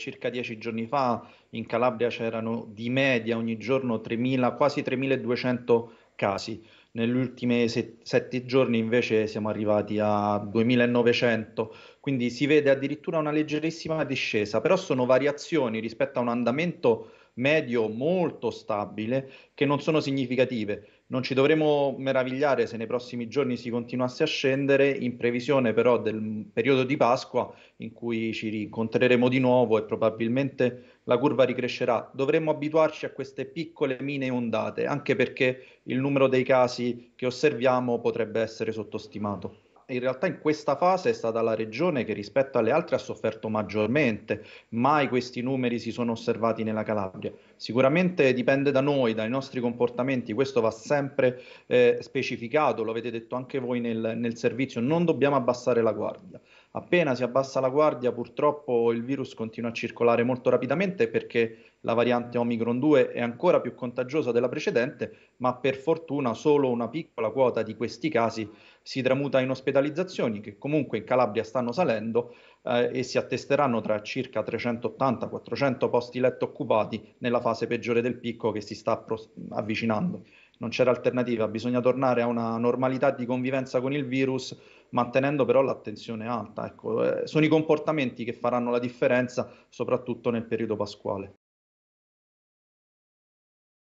circa dieci giorni fa in Calabria c'erano di media ogni giorno 3.000, quasi 3.200 casi. Negli ultimi set- sette giorni invece siamo arrivati a 2900, quindi si vede addirittura una leggerissima discesa, però sono variazioni rispetto a un andamento medio molto stabile che non sono significative. Non ci dovremmo meravigliare se nei prossimi giorni si continuasse a scendere, in previsione però del periodo di Pasqua in cui ci rincontreremo di nuovo e probabilmente la curva ricrescerà. Dovremmo abituarci a queste piccole mine ondate, anche perché il numero dei casi che osserviamo potrebbe essere sottostimato in realtà in questa fase è stata la regione che rispetto alle altre ha sofferto maggiormente, mai questi numeri si sono osservati nella Calabria. Sicuramente dipende da noi, dai nostri comportamenti, questo va sempre eh, specificato, lo avete detto anche voi nel, nel servizio, non dobbiamo abbassare la guardia. Appena si abbassa la guardia, purtroppo il virus continua a circolare molto rapidamente perché la variante Omicron 2 è ancora più contagiosa della precedente, ma per fortuna solo una piccola quota di questi casi si tramuta in ospedalizzazioni che comunque in Calabria stanno salendo eh, e si attesteranno tra circa 380-400 posti letto occupati nella fase peggiore del picco che si sta pros- avvicinando. Non c'era alternativa, bisogna tornare a una normalità di convivenza con il virus mantenendo però l'attenzione alta. Ecco, eh, sono i comportamenti che faranno la differenza, soprattutto nel periodo pasquale.